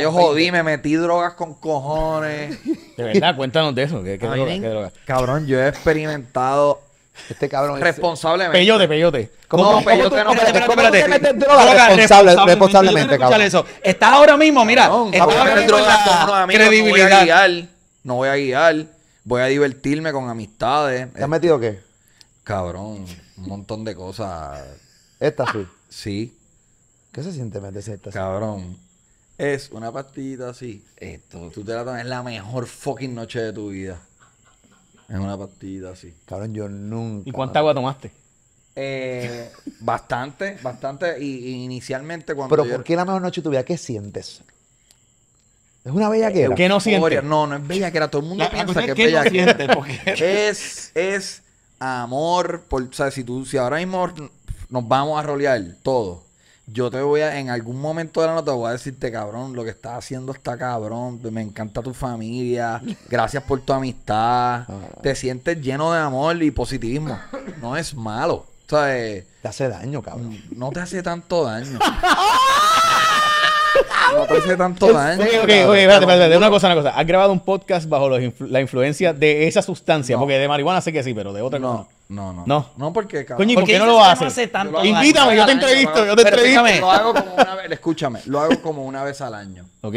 Yo jodí, me metí drogas con cojones. De verdad, cuéntanos de eso. ¿Qué, Cabrón, yo he experimentado este cabrón responsablemente. Peyote, peyote. ¿Cómo No, tú- no, espérate, metes responsablemente, cabrón. eso. está ahora mismo, mira. No voy a credibilidad. guiar. No voy a guiar. Voy a divertirme con amistades. ¿Te has metido qué? Cabrón, un montón de cosas. Esta sí. Sí, ¿Qué se siente meterse esta? cabrón. Es una pastillita así. Esto. Tú te la tomas, es la mejor fucking noche de tu vida. Es una pastillita así. Cabrón, yo nunca. ¿Y cuánta agua tomaste? Eh, bastante, bastante. Y, inicialmente cuando. Pero ¿por qué la mejor noche de tu vida? ¿Qué sientes? Es una bella que ¿Qué no sientes? No, no es bella que era. Todo el mundo piensa que es, bella no Es, es amor. Por, o si, tú, si ahora mismo nos vamos a rolear todo yo te voy a, en algún momento de la te voy a decirte, cabrón, lo que estás haciendo está cabrón, me encanta tu familia, gracias por tu amistad, ah. te sientes lleno de amor y positivismo. No es malo. O sea, te hace daño, cabrón. Mm, no te hace tanto daño. no te hace tanto daño. ok, ok, espérate, espérate. Una cosa, una cosa. ¿Has grabado un podcast bajo la influencia de esa sustancia? Porque de marihuana sé que sí, pero de otra no. No, no. No. No, porque Coño, por qué no lo hace? Invítame, yo te entrevisto, yo te entrevisto. Lo hago como una vez, escúchame, lo hago como una vez al año. Ok.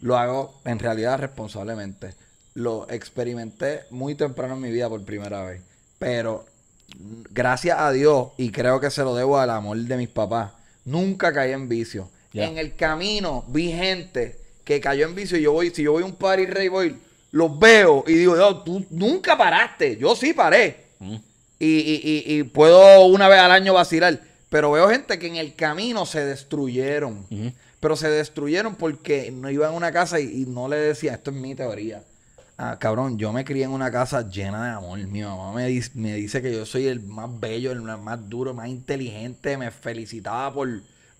Lo hago en realidad responsablemente. Lo experimenté muy temprano en mi vida por primera vez. Pero gracias a Dios, y creo que se lo debo al amor de mis papás, nunca caí en vicio. En el camino vi gente que cayó en vicio y yo voy, si yo voy a un party rey voy, los veo y digo, "Dios, tú nunca paraste. Yo sí paré. Y, y, puedo una vez al año vacilar. Pero veo gente que en el camino se destruyeron. Pero se destruyeron porque no iban a una casa y, no le decía, esto es mi teoría. Ah, cabrón, yo me crié en una casa llena de amor. Mi mamá me, dice que yo soy el más bello, el más duro, el más inteligente. Me felicitaba por,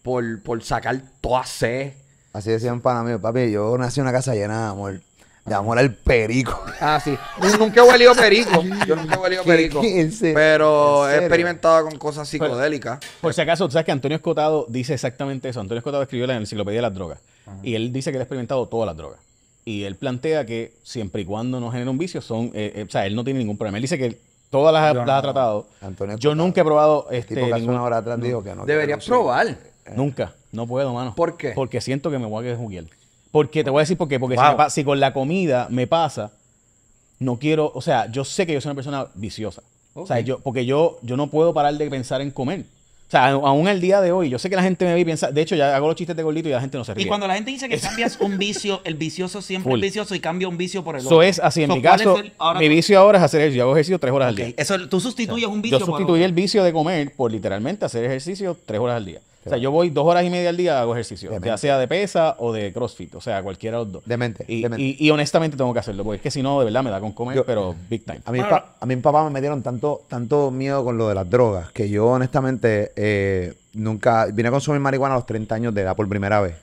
por, por sacar toda C. Así decían para mí, papi, yo nací en una casa llena de amor amor al perico. Ah, sí. nunca he huelido perico. Yo nunca he huelido perico. Pero he experimentado con cosas psicodélicas. Por, si acaso, tú sabes que Antonio Escotado dice exactamente eso. Antonio Escotado escribió la enciclopedia de las drogas. Y él dice que él ha experimentado todas las drogas. Y él plantea que siempre y cuando no genera un vicio, son. Eh, eh, o sea, él no tiene ningún problema. Él dice que todas las, ha tratado. Antonio yo nunca he probado. Este, ninguna hora atrás no, que no. Deberías probar. Eh. Nunca. No puedo, mano. ¿Por qué? Porque siento que me voy a quedar porque te voy a decir por qué. Porque si, con la comida me pasa, no quiero, o sea, yo sé que yo soy una persona viciosa. O sea, yo, porque yo, yo no puedo parar de pensar en comer. O sea, aún el día de hoy, yo sé que la gente me ve y piensa, de hecho, ya hago los chistes de gordito y la gente no se ríe. Y cuando la gente dice que cambias un vicio, el vicioso siempre es vicioso y cambia un vicio por el otro. Eso es así. En mi caso, mi vicio ahora es hacer ejercicio. Yo hago ejercicio tres horas al día. Eso, tú sustituyes un vicio Yo sustituí el vicio de comer por literalmente hacer ejercicio tres horas al día. O sea, yo voy dos horas y media al día hago ejercicio, ya sea de pesa o de crossfit, o sea, cualquiera de los dos. Demente. Y, y, honestamente tengo que hacerlo, porque es que si no, de verdad me da con comer, pero big time. A mí, pa, a me metieron tanto, tanto miedo con lo de las drogas, que yo honestamente eh, nunca vine a consumir marihuana a los 30 años de edad por primera vez.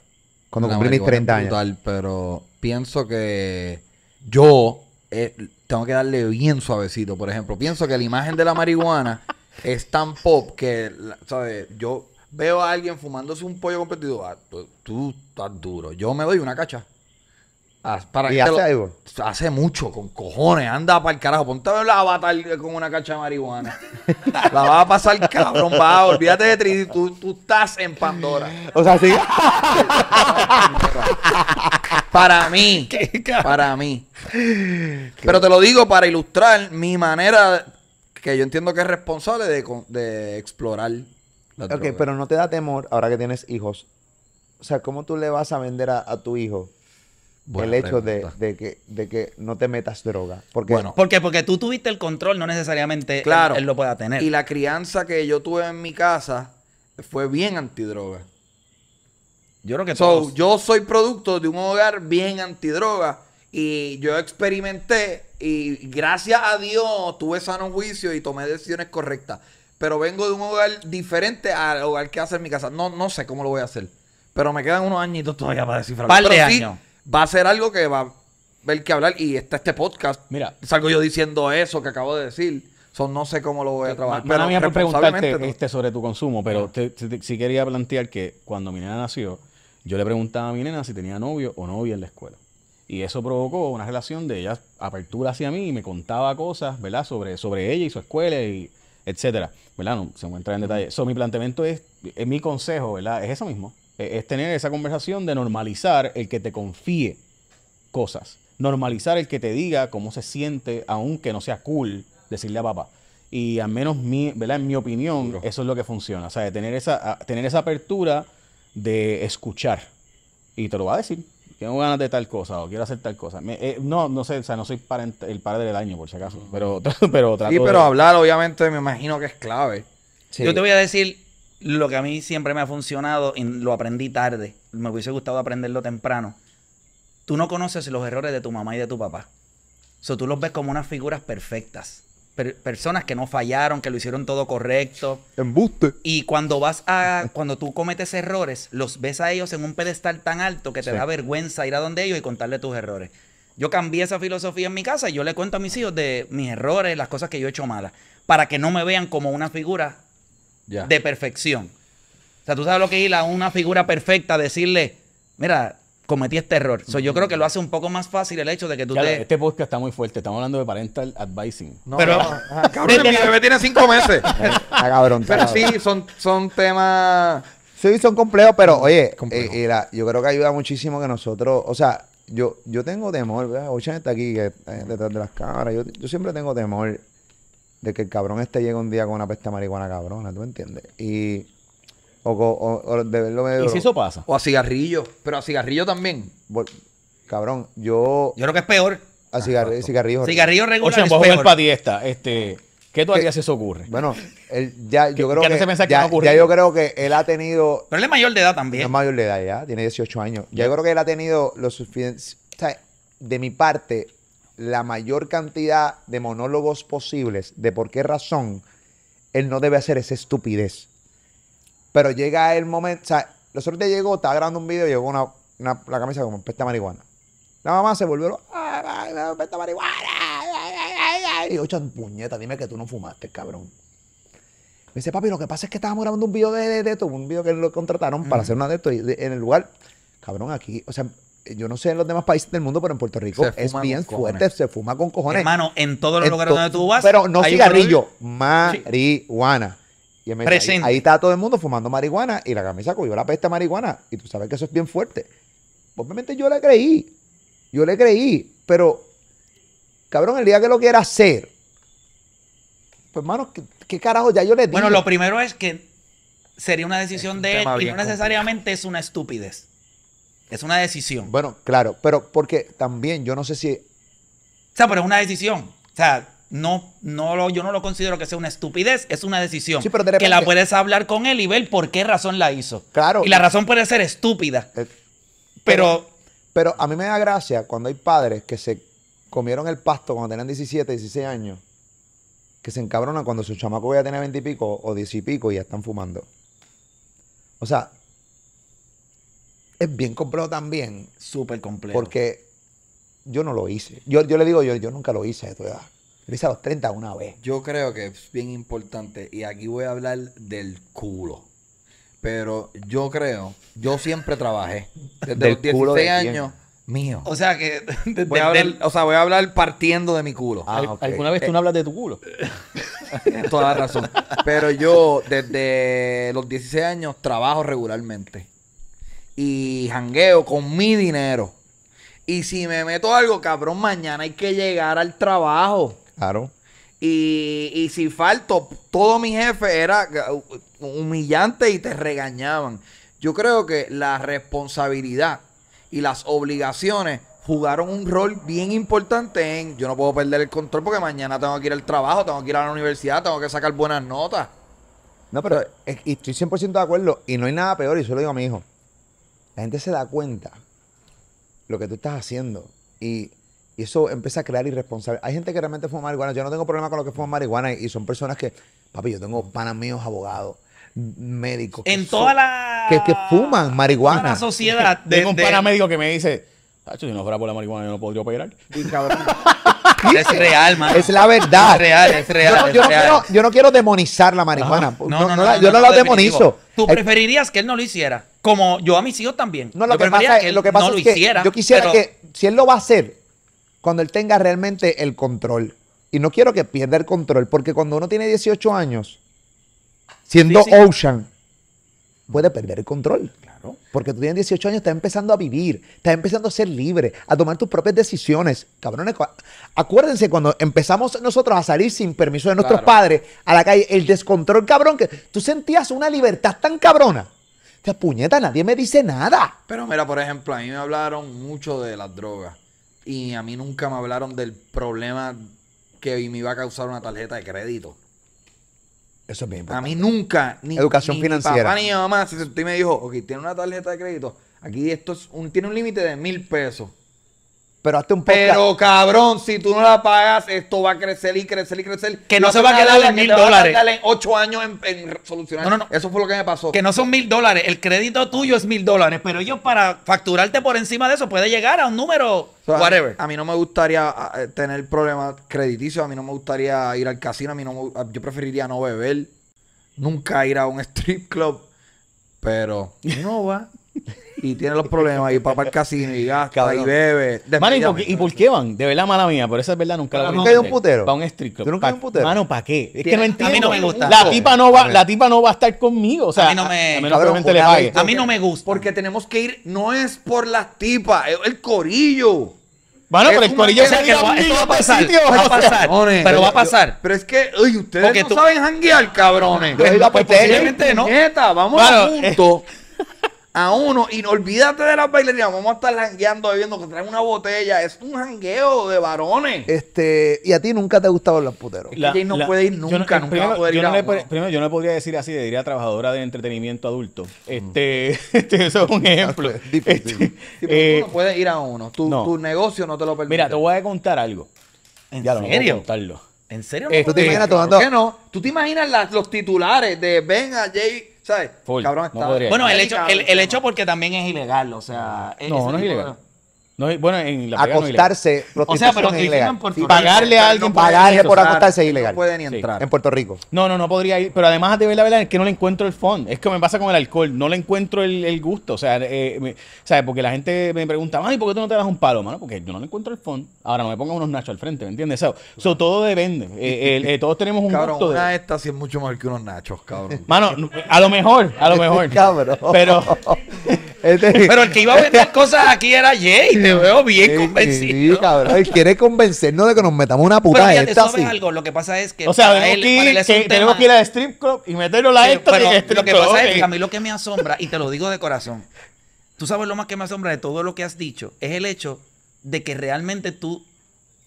Cuando cumplí mis 30 años. pero pienso que yo eh, tengo que darle bien suavecito, por ejemplo. Pienso que la imagen de la marihuana es tan pop que, ¿sabes? Yo veo a alguien fumándose un pollo competido. Ah, tú, estás duro. Yo me doy una cacha. Ah, para ¿Y hace algo? Hace mucho, con cojones. Anda para el carajo. Ponte a la bata con una cacha de marihuana. la vas a pasar cabrón, va. Olvídate de Tú, estás en Pandora. O sea, sí. para mí. Para mí. Pero te lo digo para ilustrar mi manera que yo entiendo que es responsable de, de explorar ok, pero no te da temor ahora que tienes hijos. O sea, ¿cómo tú le vas a vender a, tu hijo el hecho de, que, no te metas droga? Porque, bueno, porque, porque tú tuviste el control, no necesariamente claro, él, lo pueda tener. Y la crianza que yo tuve en mi casa fue bien antidroga. Yo creo que Yo soy producto de un hogar bien antidroga y yo experimenté y gracias a Dios tuve sano juicio y tomé decisiones correctas pero vengo de un hogar diferente al hogar que hace en mi casa. No, no sé cómo lo voy a hacer. Pero me quedan unos añitos todavía para descifrar. Par de años. va a ser algo que va a ver que hablar. Y está este podcast. Mira. Salgo yo diciendo eso que acabo de decir. Son no sé cómo lo voy a eh, trabajar. Pero a mí preguntarte este, sobre tu consumo, pero sí quería plantear que cuando mi nena nació, yo le preguntaba a mi nena si tenía novio o novia en la escuela. Y eso provocó una relación de ella, apertura hacia mí, y me contaba cosas, ¿verdad? Sobre, sobre ella y su escuela y etcétera, ¿verdad? No, se encuentra en detalle. So, mi planteamiento es, es, eh, mi consejo, ¿verdad? Es eso mismo. Eh, es, tener esa conversación de normalizar el que te confíe cosas. Normalizar el que te diga cómo se siente, aunque no sea cool, decirle a papá. Y al menos, mi, ¿verdad? En mi opinión, eso es lo que funciona. O sea, de tener esa, tener esa apertura de escuchar. Y te lo va a decir tengo ganas de tal cosa o quiero hacer tal cosa. Eh, no, no sé, o sea, no soy el padre del año, por si acaso, pero, pero trato Sí, pero hablar obviamente me imagino que es clave. Yo te voy a decir lo que a mí siempre me ha funcionado y lo aprendí tarde. Me hubiese gustado aprenderlo temprano. Tú no conoces los errores de tu mamá y de tu papá. O so, tú los ves como unas figuras perfectas personas que no fallaron, que lo hicieron todo correcto. Embuste. Y cuando vas a, cuando tú cometes errores, los ves a ellos en un pedestal tan alto que te da vergüenza ir a donde ellos y contarle tus errores. Yo cambié esa filosofía en mi casa y yo le cuento a mis hijos de mis errores, las cosas que yo he hecho malas, para que no me vean como una figura de perfección. O sea, tú sabes lo que es ir a una figura perfecta, decirle, mira, cometí este error. So, yo creo que lo hace un poco más fácil el hecho de que tú te... Este podcast está muy fuerte. Estamos hablando de parental advising. pero, cabrón, mi bebé tiene cinco meses. Eh, ah, cabrón, pero sí, son, son temas... Sí, son complejos, pero oye, eh, yo creo que ayuda muchísimo que nosotros, o sea, yo, yo tengo temor, ¿verdad? Ocean está aquí eh, detrás de las cámaras, yo, siempre tengo temor de que el cabrón este llegue un día con una pesta marihuana cabrona, ¿tú entiendes? Y o, o, de verlo ¿Y si eso pasa? O a cigarrillo. Pero a cigarrillo también. Cabrón, yo. Yo creo que es peor. A cigarrillo, cigarrillo. regular sea, es para diesta. Este, ¿Qué todavía se eso ocurre? Bueno, ya, yo creo que ya, yo creo que él ha tenido. Pero él es mayor de edad es también. mayor de edad ya, tiene 18 años. Ya yo creo que él ha tenido los suficientes. de mi parte, la mayor cantidad de monólogos posibles de por qué razón él no debe hacer esa estupidez. Pero llega el momento, o sea, los otros llegó, estaba grabando un video y llegó una, la camisa como pesta marihuana. La mamá se volvió, ay, marihuana. y yo, chan, puñeta, dime que tú no fumaste, cabrón. Me dice, papi, lo que pasa es que estábamos grabando un video de, de, esto, un video que lo contrataron para hacer una de esto y en el lugar, cabrón, aquí, o sea, yo no sé en los demás países del mundo, pero en Puerto Rico es bien fuerte, se fuma con cojones. Hermano, en todos los lugares donde tú vas. Pero no cigarrillo, marihuana. Ahí, está todo el mundo fumando marihuana y la camisa cogió la peste marihuana. Y tú sabes que eso es bien fuerte. Obviamente yo le creí. Yo le creí. Pero, cabrón, el día que lo quiera hacer. Pues, hermano, ¿qué, carajo ya yo le digo? Bueno, lo primero es que sería una decisión de él y no necesariamente es una estupidez. Es una decisión. Bueno, claro, pero porque también yo no sé si. O sea, pero es una decisión. O sea, no, no yo no lo considero que sea una estupidez, es una decisión. que la puedes hablar con él y ver por qué razón la hizo. Claro. Y la razón puede ser estúpida. Eh, pero, pero, a mí me da gracia cuando hay padres que se comieron el pasto cuando tenían 17, 16 años, que se encabronan cuando su chamaco ya tiene 20 y pico o 10 y pico y ya están fumando. O sea, es bien complejo también. Súper complejo. Porque yo no lo hice. Yo, yo le digo, yo, yo nunca lo hice a esta edad una vez. Yo creo que es bien importante, y aquí voy a hablar del culo. Pero yo creo, yo siempre trabajé. Desde los 16 años. Mío. O sea que. voy a hablar, partiendo de mi culo. Ah, ¿Alguna vez tú eh, no hablas de tu culo? Toda la razón. Pero yo, desde los 16 años, trabajo regularmente. Y jangueo con mi dinero. Y si me meto algo, cabrón, mañana hay que llegar al trabajo. Claro. Y, si falto, todo mi jefe era humillante y te regañaban. Yo creo que la responsabilidad y las obligaciones jugaron un rol bien importante en yo no puedo perder el control porque mañana tengo que ir al trabajo, tengo que ir a la universidad, tengo que sacar buenas notas. No, pero estoy 100% de acuerdo y no hay nada peor y se lo digo a mi hijo. La gente se da cuenta lo que tú estás haciendo y y eso empieza a crear irresponsabilidad. Hay gente que realmente fuma marihuana. Yo no tengo problema con lo que fuma marihuana y son personas que, papi, yo tengo panas míos abogados médicos. En toda la. Que, que, fuman marihuana. Toda la sociedad. De, tengo un paramédico que me dice: Tacho, si no fuera por la marihuana, yo no podría operar. Y es real, man. Es la verdad. Es real, es real. Yo no, Quiero, demonizar la marihuana. No, no, no yo no, la demonizo. Tú preferirías que él no lo hiciera. Como yo a mis hijos también. No, lo que pasa, que él que no lo hiciera, yo quisiera que si él lo va a hacer, cuando él tenga realmente el control. Y no quiero que pierda el control, porque cuando uno tiene 18 años, siendo Ocean, puede perder el control. Claro. Porque tú tienes 18 años, estás empezando a vivir, estás empezando a ser libre, a tomar tus propias decisiones. Cabrones, acuérdense cuando empezamos nosotros a salir sin permiso de nuestros padres a la calle, el descontrol cabrón, que tú sentías una libertad tan cabrona. Te puñeta, nadie me dice nada. Pero mira, por ejemplo, a mí me hablaron mucho de las drogas. Y a mí nunca me hablaron del problema que me iba a causar una tarjeta de crédito. Eso es bien A mí nunca, ni, Educación financiera. papá ni mamá, si usted me dijo, ok, tiene una tarjeta de crédito, aquí esto es un, tiene un límite de mil pesos. Pero hazte un Pero cabrón, si tú no la pagas, esto va a crecer y crecer y crecer. Que no, se va a quedar en mil dólares. en ocho años en, solucionar. No, no, no. Eso fue lo que me pasó. Que no son mil dólares. El crédito tuyo es mil dólares. Pero ellos, para facturarte por encima de eso, puede llegar a un número. whatever. A mí, no me gustaría ah, eh, tener problemas crediticios. A mí no me gustaría ir al casino. A mí no yo preferiría no beber. Nunca ir a un strip club. Pero no va y tiene los problemas y para el casino y gasta Cabrón. y bebe. ¿y por, qué van? De verdad, mala mía, Por eso es verdad, nunca la a ¿Nunca hay un putero? Para un strip club. nunca un putero? Mano, ¿para qué? Es que no entiendo. A mí no me gusta. La tipa no va, la tipa no va a estar conmigo. O sea, A mí no me- a A mí no me gusta. Porque tenemos que ir, no es por las tipas, es el corillo. Bueno, pero el corillo o que va- esto va a pasar, va a pasar. Pero va a pasar. Pero es que, uy, ustedes Porque no tú- saben janguear, cabrones. Pues posiblemente no. vamos juntos a uno y no olvídate de la bailarinas, vamos a estar jangueando, bebiendo, que una botella, es un jangueo de varones. Este, y a ti nunca te ha gustado los puteros. La, no puede ir nunca, nunca primero, yo no yo no podría decir así diría trabajadora de entretenimiento adulto. Mm. Este, este, eso es un ejemplo. difícil. Este, tú eh, no puedes ir a uno, tu, negocio no te lo permite. Mira, te voy a contar algo. ¿En serio? ¿En serio? ¿Tú, te imaginas, ¿Por qué no? ¿Tú te imaginas los titulares de venga Jay ¿Sabes? Cabrón, está. Bueno, el hecho, el, el hecho porque también es ilegal, o sea. No, no es ilegal bueno, en la acostarse, o sea, pero pagarle a alguien, pagarle por acostarse es ilegal. No entrar. En Puerto Rico. No, no, no podría ir. Pero además de la verdad, es que no le encuentro el fondo. Es que me pasa con el alcohol, no le encuentro el, gusto. O sea, eh, ¿sabes? Porque la gente me pregunta, ¿y ¿por qué tú no te das un palo, mano? Porque yo no le encuentro el fondo. Ahora no me ponga unos nachos al frente, ¿me entiendes? eso todo depende. Eh, eh, eh, todos tenemos un cabrón, gusto. Una de... esta sí es mucho más que unos nachos, cabrón. Mano, a lo mejor, a lo mejor. cabrón. Pero. Este- pero el que iba a vender cosas aquí era Jay, te veo bien convencido. Sí, cabrón, quiere convencernos de que nos metamos una puta Pero esta, ¿sabes algo? Lo que pasa es que O sea, tenemos, que, ir, tenemos que ir a stream club y meternos la esto lo que pasa es que a mí lo que me asombra, y te lo digo de corazón, tú sabes lo más que me asombra de todo lo que has dicho, es el hecho de que realmente tú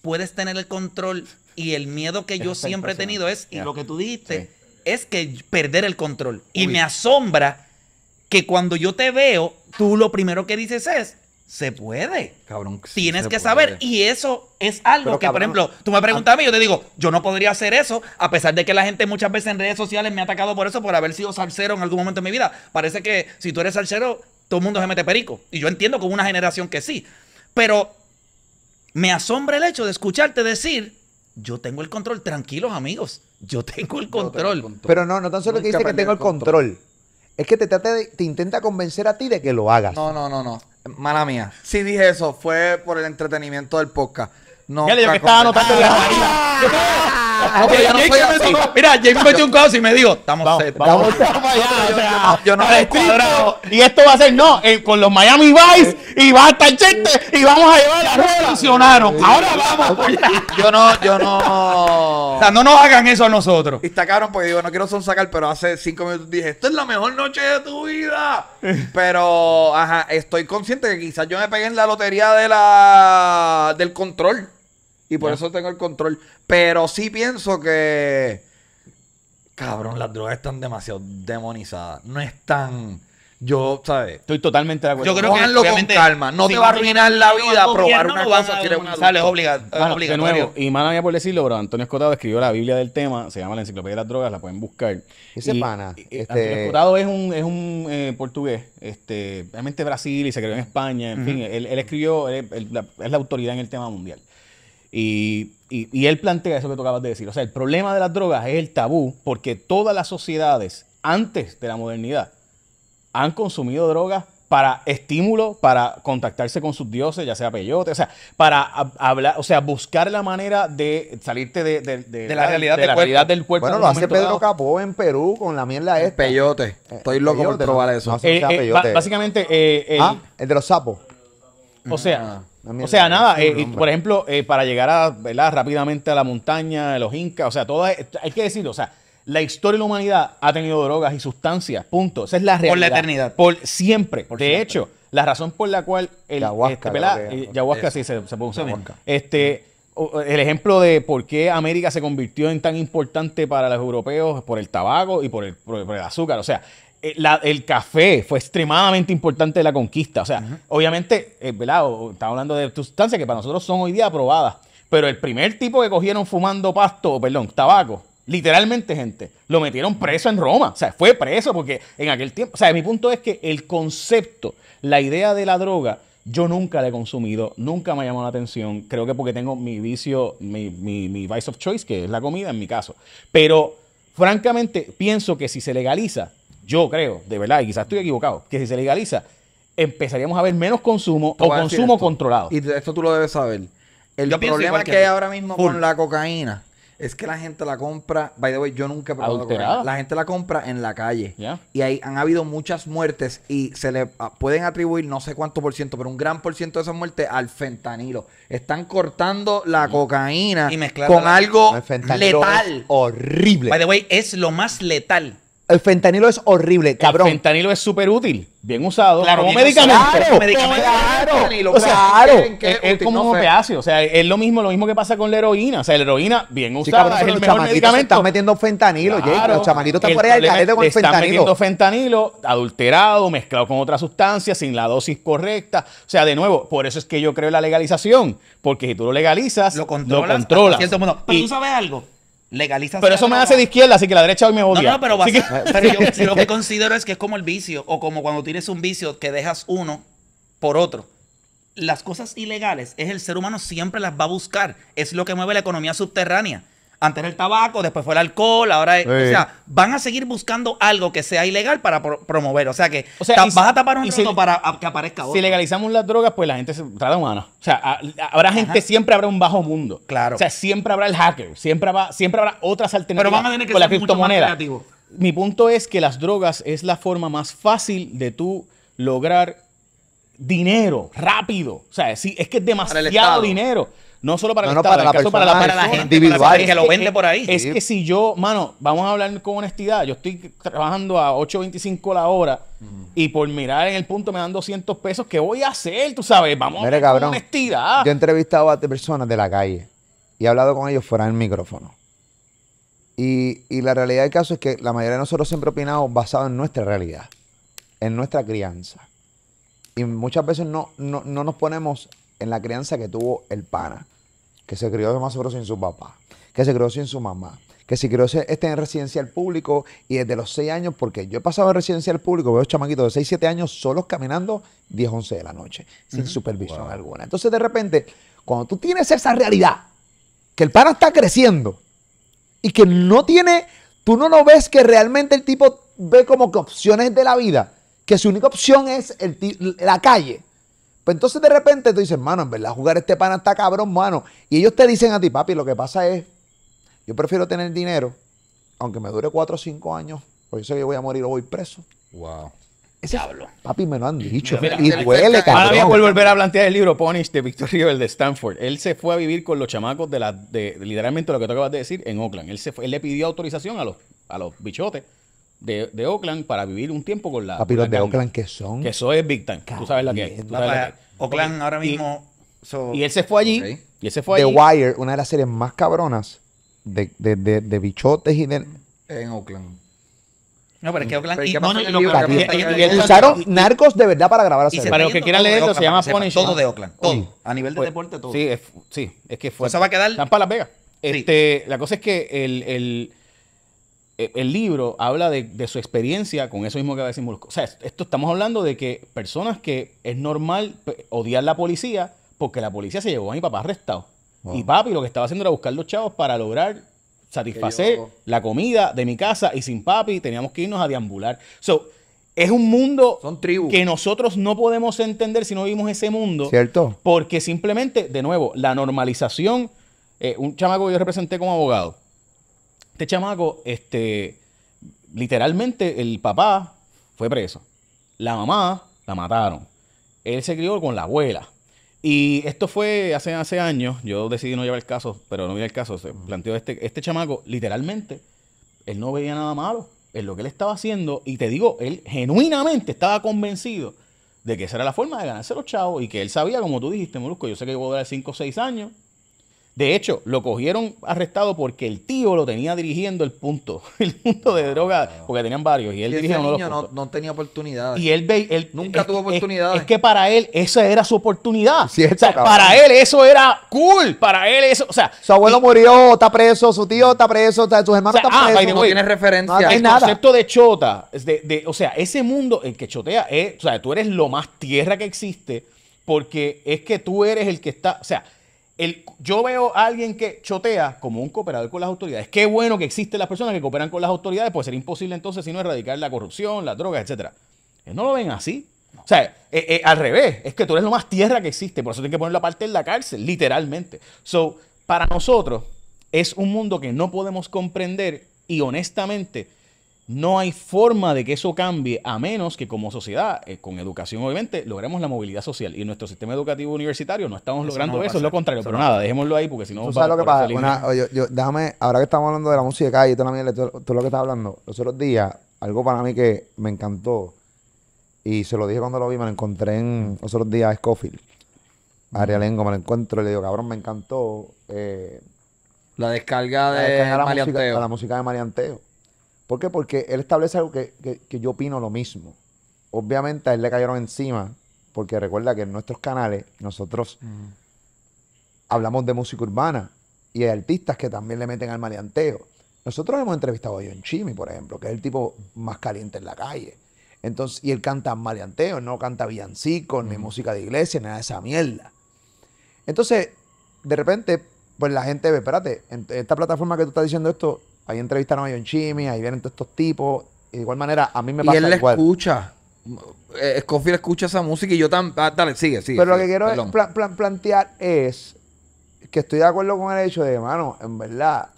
puedes tener el control y el miedo que yo siempre he tenido es, y lo que tú dijiste, es que perder el control. Y me asombra que cuando yo te veo, tú lo primero que dices es, se puede. Cabrón, Tienes que saber. Y eso es algo que, por ejemplo, tú me preguntas a mí, yo te digo, yo no podría hacer eso, a pesar de que la gente muchas veces en redes sociales me ha atacado por eso, por haber sido salsero en algún momento de mi vida. Parece que si tú eres salsero, todo el mundo se mete perico. Y yo entiendo con una generación que sí. Pero me asombra el hecho de escucharte decir, yo tengo el control, tranquilos amigos, yo tengo el control. Pero no, no tan solo que dice que, tengo el control es que te, trata te intenta convencer a ti de que lo hagas. No, no, no, no. Mala mía. Si dije eso, fue por el entretenimiento del podcast. No, Ah, mira, James me metió un caos y me dijo, estamos set. Vamos, Yo no Y esto va a ser, no, eh, con los Miami Vice y va a estar chiste y vamos a llevar la rueda Ahora vamos. Yo no, yo no. O sea, no nos hagan eso a nosotros. Y está porque digo, no quiero son sacar, pero hace cinco minutos dije, esto es la mejor noche de tu vida. Pero, ajá, estoy consciente que quizás yo me pegué en la lotería de la del control. Y por eso tengo el control. Pero sí pienso que. Cabrón, las drogas están demasiado demonizadas. No están. Yo, ¿sabes? Estoy totalmente de acuerdo. Yo creo que que con calma. No te va a arruinar la vida probar una cosa que obliga es de nuevo, y mala mía por decirlo, pero Antonio Escotado escribió la Biblia del tema, se llama la Enciclopedia de las Drogas, la pueden buscar. Ese pana. Este... Antonio Escotado es un, es un eh, portugués, este, realmente Brasil y se creó en España, en fin, él, él escribió, es la autoridad en el tema mundial. Y, él plantea eso que tú acabas de decir. O sea, el problema de las drogas es el tabú, porque todas las sociedades antes de la modernidad han consumido drogas para estímulo, para contactarse con sus dioses, ya sea peyote, o sea, para hablar, o sea, buscar la manera de salirte de, la, realidad, del, cuerpo. Bueno, lo hace Pedro Capó en Perú con la mierda esta. Peyote. Eh, Estoy loco por probar eso. Eh, eh, básicamente, ah, el de los sapos. O sea, ah. O sea, nada, eh, por ejemplo, eh, para llegar a, rápidamente a la montaña, los incas, o sea, todo, hay que decirlo, o sea, la historia de la humanidad ha tenido drogas y sustancias, punto. Esa es la realidad. Por la eternidad. Por siempre. de hecho, la razón por la cual el yahuasca, el, este, eh, yahuasca sí se, puede usar. Este, el ejemplo de por qué América se convirtió en tan importante para los europeos por el tabaco y por el, por el azúcar. O sea, eh, el café fue extremadamente importante de la conquista. O sea, obviamente, eh, ¿verdad? estamos hablando de sustancias que para nosotros son hoy día aprobadas. Pero el primer tipo que cogieron fumando pasto, perdón, tabaco, literalmente, gente, lo metieron preso en Roma. O sea, fue preso porque en aquel tiempo. O sea, mi punto es que el concepto, la idea de la droga, yo nunca la he consumido, nunca me ha llamado la atención. Creo que porque tengo mi vicio, mi vice of choice, que es la comida en mi caso. Pero, francamente, pienso que si se legaliza yo creo, de verdad, y quizás estoy equivocado, que si se legaliza, empezaríamos a ver menos consumo o consumo controlado. Y esto tú lo debes saber. El problema que, hay ahora mismo con la cocaína es que la gente la compra, by the way, yo nunca he probado cocaína. La gente la compra en la calle. Y ahí han habido muchas muertes y se le ah, pueden atribuir no sé cuánto por ciento, pero un gran por ciento de esas muertes al fentanilo. Están cortando la cocaína con algo letal. Horrible. By the way, es lo más letal el fentanilo es horrible, cabrón. El fentanilo es súper útil, bien usado. Claro, como medicamento. Claro, medicamento. Claro, o sea, es, como un opiáceo. O sea, es lo mismo, lo mismo que pasa con la heroína. O sea, la heroína, bien usada, es el mejor medicamento. están metiendo fentanilo, claro, Jake. Los chamanitos están por ahí al de con el fentanilo. Están metiendo fentanilo adulterado, mezclado con otra sustancia, sin la dosis correcta. O sea, de nuevo, por eso es que yo creo en la legalización. Porque si tú lo legalizas, lo controlas. Pero tú sabes algo legalizan. Pero eso me hace de izquierda, así que la derecha hoy me odia. No, no, pero, yo lo que considero es que es como el vicio, o como cuando tienes un vicio que dejas uno por otro. Las cosas ilegales es el ser humano siempre las va a buscar. Es lo que mueve la economía subterránea. Antes era el tabaco, después fue el alcohol, ahora O sea, van a seguir buscando algo que sea ilegal para promover. O sea que sea, vas a tapar un rato si, para que aparezca otro. Si legalizamos las drogas, pues la gente se trata humana. O sea, habrá gente, siempre habrá un bajo mundo. Claro. O sea, siempre habrá el hacker, siempre habrá, siempre habrá otras alternativas. Pero van a tener que con ser la Mi punto es que las drogas es la forma más fácil de tú lograr dinero rápido. O sea, es que es demasiado dinero. No solo para la gente, Para la que lo vende por ahí. Es que si yo, mano, vamos a hablar con honestidad, yo estoy trabajando a 8.25 la hora y por mirar en el punto me dan 200 pesos, ¿qué voy a hacer? Tú sabes, vamos a con honestidad. Yo he entrevistado a personas de la calle y he hablado con ellos fuera del micrófono. Y, la realidad del caso es que la mayoría de nosotros siempre opinamos basado en nuestra realidad, en nuestra crianza. Y muchas veces no, no nos ponemos en la crianza que tuvo el pana que se crió de más seguro sin su papá, que se crió sin su mamá, que se crió este en residencial público y desde los 6 años, porque yo he pasado en residencial público, veo chamaquitos de 6, 7 años solos caminando 10, 11 de la noche, sin supervisión alguna. Entonces, de repente, cuando tú tienes esa realidad, que el pana está creciendo y que no tiene, tú no lo ves que realmente el tipo ve como que opciones de la vida, que su única opción es la calle pues entonces de repente tú dices, mano, en verdad, jugar este pana está cabrón, mano. Y ellos te dicen a ti, papi, lo que pasa es, yo prefiero tener dinero, aunque me dure cuatro o cinco años, porque yo sé que voy a morir o voy preso. Wow. Ese hablo. Papi, me lo han dicho. y Ahora voy a volver a plantear el libro Ponish de Victor el de Stanford. Él se fue a vivir con los chamacos de, la, de, literalmente lo que tú acabas de decir en Oakland. Él, se él le pidió autorización a los, a los bichotes de, de, Oakland para vivir un tiempo con la. Papi, de Oakland que son. Que eso es Big Time. Tú sabes la que es. Oakland ahora mismo. Y, él se fue allí. Y él se fue The Wire, una de las series más cabronas de, de, de, de bichotes y de. En Oakland. No, pero es que Oakland. Y, no, usaron narcos de verdad para grabar. Para los que quieran leerlo, se llama Punish. Todo de Oakland. Todo. A nivel de pues, deporte, todo. Sí, es, sí, es que fue. Eso va a quedar. Están para Las Vegas. Este, La cosa es que el eh, el libro habla de, su experiencia con eso mismo que decimos, O sea, esto estamos hablando de que personas que es normal odiar la policía porque la policía se llevó a mi papá arrestado. Y papi lo que estaba haciendo era buscar los chavos para lograr satisfacer la comida de mi casa y sin papi teníamos que irnos a deambular. es un mundo que nosotros no podemos entender si no vivimos ese mundo. Cierto. Porque simplemente, de nuevo, la normalización, eh, un chamaco que yo representé como abogado, este chamaco, este, literalmente el papá fue preso. La mamá la mataron. Él se crió con la abuela. Y esto fue hace, hace años. Yo decidí no llevar el caso, pero no vi el caso. Se planteó este, este chamaco, literalmente, él no veía nada malo en lo que él estaba haciendo. Y te digo, él genuinamente estaba convencido de que esa era la forma de ganarse los chavos y que él sabía, como tú dijiste, Molusco, yo sé que yo a durar 5 o 6 años, de hecho, lo cogieron arrestado porque el tío lo tenía dirigiendo el punto, el punto de ah. droga, porque tenían varios y él dirigía uno de los no, no, tenía oportunidades. Y él, él nunca tuvo oportunidades. Es, que para él esa era su oportunidad. para él eso era cool, para él eso, o sea, su abuelo murió, está preso, su tío está preso, sus hermanos están ah, presos. No tiene referencia. el concepto de chota, de, de, o sea, ese mundo el que chotea o sea, tú eres lo más tierra que existe porque es que tú eres el que está, o sea, yo veo a alguien que chotea como un cooperador con las autoridades. Qué bueno que existen las personas que cooperan con las autoridades, pues sería imposible entonces si no erradicar la corrupción, las drogas, etc. No lo ven así. O sea, eh, eh, al revés, es que tú eres lo más tierra que existe, por eso tienes que poner la parte en la cárcel, literalmente. So, para nosotros es un mundo que no podemos comprender y honestamente no hay forma de que eso cambie a menos que como sociedad, eh, con educación obviamente, logremos la movilidad social. Y nuestro sistema educativo universitario no estamos logrando eso, es lo contrario. pero nada, dejémoslo ahí porque si no... sabes lo que pasa? déjame, ahora que estamos hablando de la música esto calle, también, todo lo que estás hablando, los otros días, algo para mí que me encantó, y se lo dije cuando lo vi, me lo encontré en los otros días a Scofield. A mm. Lengo me lo encuentro y le digo, cabrón, me encantó. Eh, la descarga de, la la música de Marianteo. ¿Por qué? Porque él establece algo que, yo opino lo mismo. Obviamente a él le cayeron encima, porque recuerda que en nuestros canales nosotros hablamos de música urbana y hay artistas que también le meten al maleanteo. Nosotros hemos entrevistado a John Chimi, por ejemplo, que es el tipo más caliente en la calle. Entonces, y él canta maleanteo, no canta villancicos, ni música de iglesia, ni nada de esa mierda. Entonces, de repente, pues la gente ve, espérate, en esta plataforma que tú estás diciendo esto, Ahí entrevistaron a John Chimmy, ahí vienen todos estos tipos. de igual manera, a mí me pasa. Y él la escucha. escucha. Scofield escucha esa música y yo tan. Ah, dale, sigue, sigue. Pero lo que quiero plantear es que estoy de acuerdo con el hecho de, hermano, en verdad,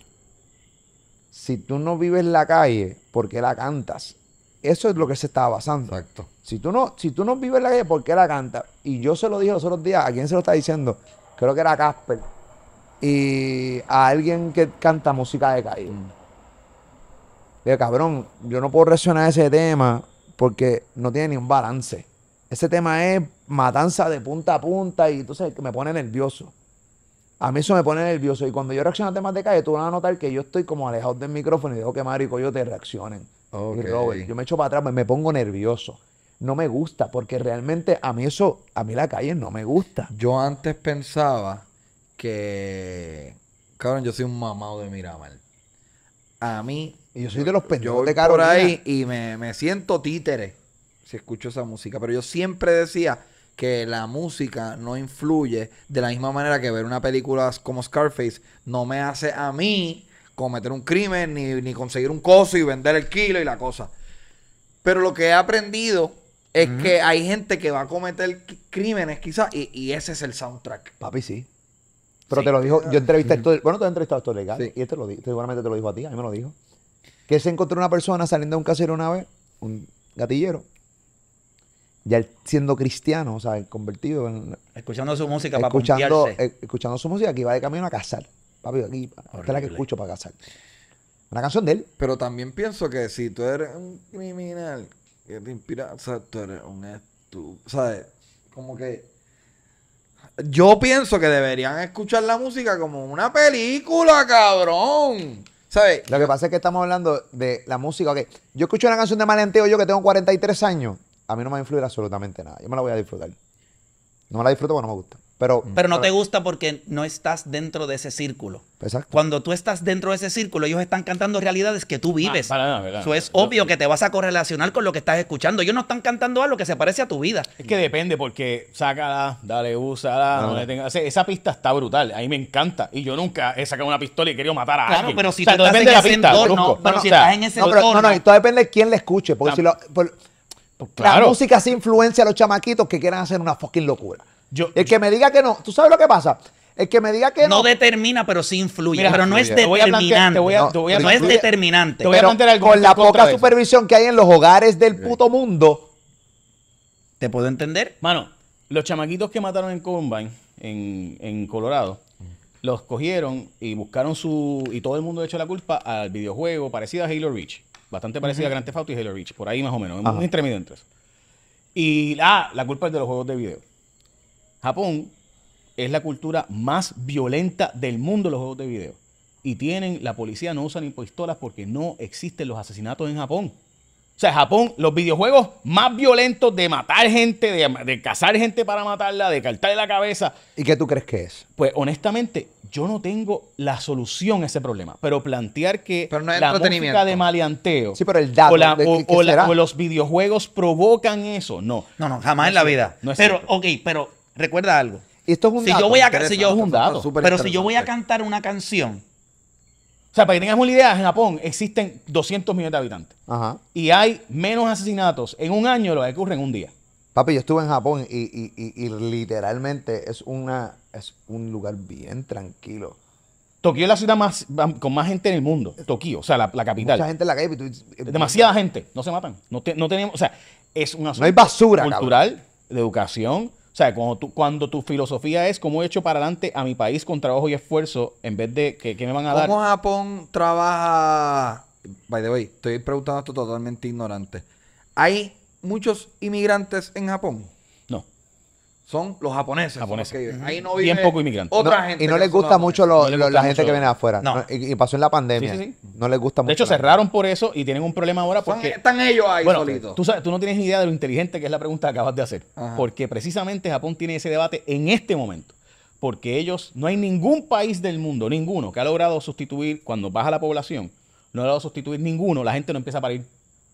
si tú no vives en la calle, ¿por qué la cantas? Eso es lo que se estaba basando. Exacto. Si tú no, si tú no vives la calle, ¿por qué la cantas? Y yo se lo dije los otros días, ¿a quién se lo está diciendo? Creo que era Casper. Y a alguien que canta música de calle. Mm. Digo, cabrón, yo no puedo reaccionar a ese tema porque no tiene ni un balance. Ese tema es matanza de punta a punta y entonces me pone nervioso. A mí eso me pone nervioso. Y cuando yo reacciono a temas de calle, tú vas a notar que yo estoy como alejado del micrófono y dejo que marico yo te reaccionen. yo me echo para atrás, me pongo nervioso. No me gusta, porque realmente a mí eso, a mí la calle no me gusta. Yo antes pensaba que, cabrón, yo soy un mamado de Miramar. A mí y yo soy de los pendejos yo voy por ahí y me, siento títere si escucho esa música. Pero yo siempre decía que la música no influye de la misma manera que ver una película como Scarface no me hace a mí cometer un crimen ni, conseguir un coso y vender el kilo y la cosa. Pero lo que he aprendido es que hay gente que va a cometer crímenes quizás y, ese es el soundtrack. Papi, sí. Pero te lo dijo, yo entrevisté esto, bueno, te he entrevistado a esto legal y este lo seguramente te lo dijo a ti, a mí me lo dijo que se encontró una persona saliendo de un casero una vez, un gatillero, ya siendo cristiano, o sea, convertido. En, escuchando su música escuchando, para eh, Escuchando su música que iba de camino a casar. Papi, aquí, esta es la que escucho para casar. Una canción de él. Pero también pienso que si tú eres un criminal que te inspira, o sea, tú eres un estúpido, ¿sabes? Como que. Yo pienso que deberían escuchar la música como una película, cabrón. Lo que pasa es que estamos hablando de la música. Okay. Yo escucho una canción de Malenteo yo que tengo 43 años. A mí no me va a influir absolutamente nada. Yo me la voy a disfrutar. No me la disfruto porque no me gusta. Mm. Pero, no te gusta porque no estás dentro de ese círculo. Exacto. Cuando tú estás dentro de ese círculo, ellos están cantando realidades que tú ah, vives. Ah, Eso es obvio que te vas a correlacionar con lo que estás escuchando. Ellos no están cantando algo que se parece a tu vida. Es que depende, porque sácala, dale, usa, ah. esa pista está brutal. A mí me encanta. Y yo nunca he sacado una pistola y querido matar a alguien. Claro, pero si tú estás en ese entorno. No, no, todo depende de quién le escuche. Porque si pues La música sí influencia a los chamaquitos que quieran hacer una fucking locura el que me diga que no, ¿tú sabes lo que pasa? El que me diga que no. No determina, pero sí influye. pero no es determinante. No es determinante. Te voy a plantear algo con la poca supervisión que hay en los hogares del puto mundo. ¿Te puedo entender? Mano, los chamaquitos que mataron en Columbine, en, Colorado, los cogieron y buscaron su. Y todo el mundo hecho la culpa al videojuego parecido a Halo Reach. Bastante parecido a Grand Theft Auto y Halo Reach. Por ahí más o menos. Muy entre Y ah, la culpa es de los juegos de video. Japón es la cultura más violenta del mundo los juegos de video. Y tienen, la policía no usa ni pistolas porque no existen los asesinatos en Japón. O sea, Japón, los videojuegos más violentos de matar gente, de, cazar gente para matarla, de cartarle la cabeza. ¿Y qué tú crees que es? Pues honestamente, yo no tengo la solución a ese problema. Pero plantear que pero la música de maleanteo sí, pero el dato, o, los videojuegos provocan eso, no. No, no, jamás en la vida. No es pero, ok, pero recuerda algo. Esto es un si Yo voy a, un Pero si yo voy a cantar una canción. O sea, para que tengas una idea, en Japón existen 200 millones de habitantes. Y hay menos asesinatos en un año de lo que ocurre en un día. Papi, yo estuve en Japón y, literalmente es, una, es un lugar bien tranquilo. Tokio es la ciudad más, con más gente en el mundo. Tokio, o sea, la, capital. Mucha gente en la calle. Eh, Demasiada eh, gente. No se matan. No, no, tenemos, o sea, es una ciudad cultural, de educación, o sea, cuando tu, cuando tu filosofía es cómo he hecho para adelante a mi país con trabajo y esfuerzo, en vez de que, que me van a dar. ¿Cómo Japón trabaja? By the way, estoy preguntando esto totalmente ignorante. ¿Hay muchos inmigrantes en Japón? son los japoneses. Ahí no vive inmigrante. Otra gente. Y no les gusta mucho la gente que viene de afuera. y, pasó en la pandemia. No les gusta mucho. De hecho, cerraron por eso y tienen un problema ahora porque. están ellos ahí bueno, Tú, no tienes ni idea de lo inteligente que es la pregunta que acabas de hacer. Porque precisamente Japón tiene ese debate en este momento. Porque ellos, no hay ningún país del mundo, ninguno, que ha logrado sustituir, cuando baja la población, no ha logrado sustituir ninguno, la gente no empieza a parir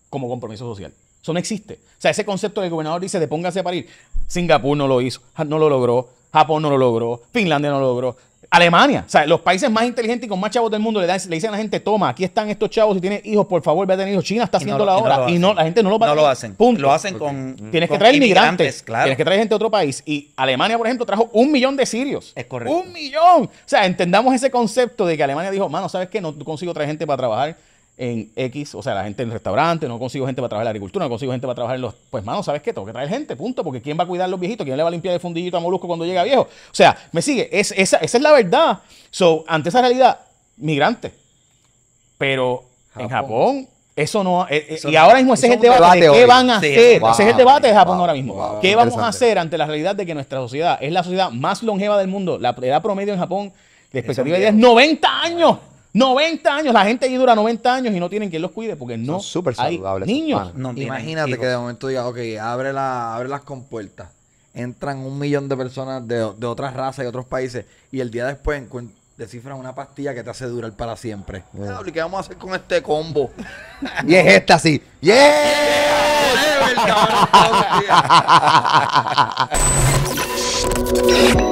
como compromiso social. Eso no existe. O sea, ese concepto del gobernador dice de póngase a parir. Singapur no lo hizo, no lo logró, Japón no lo logró, Finlandia no lo logró. Alemania, o sea, los países más inteligentes y con más chavos del mundo le, dan, le dicen a la gente, toma, aquí están estos chavos, y tienen hijos, por favor, ve a tener hijos. China está haciendo la hora y no, la gente no lo va No lo hacen. Punto. Lo hacen con Tienes que traer inmigrantes. tienes que traer gente de otro país. Y Alemania, por ejemplo, trajo un millón de sirios. Es correcto. Un millón. O sea, entendamos ese concepto de que Alemania dijo, mano, ¿sabes qué? No consigo traer gente para trabajar en X, o sea, la gente en el restaurante, no consigo gente para trabajar en la agricultura, no consigo gente para trabajar en los... Pues, mano, ¿sabes qué? Tengo que traer gente, punto, porque ¿quién va a cuidar a los viejitos? ¿Quién le va a limpiar el fundillito a Molusco cuando llega viejo? O sea, me sigue, esa, esa es la verdad. So, ante esa realidad, migrante. Pero en Japón, eso no... Eh, eh, y ahora mismo ese es el debate, de qué van a hacer. ese es el debate de Japón ahora mismo. ¿Qué vamos a hacer ante la realidad de que nuestra sociedad es la sociedad más longeva del mundo? La edad promedio en Japón, de expectativa de vida es 90 años. 90 años, la gente allí dura 90 años y no tienen quien los cuide porque no super hay saludables niños. imagínate que de momento digas, ok, abre, la, abre las compuertas, entran un millón de personas de, otras razas y otros países y el día después descifran una pastilla que te hace durar para siempre. qué vamos a hacer con este combo? y es esta así yeah,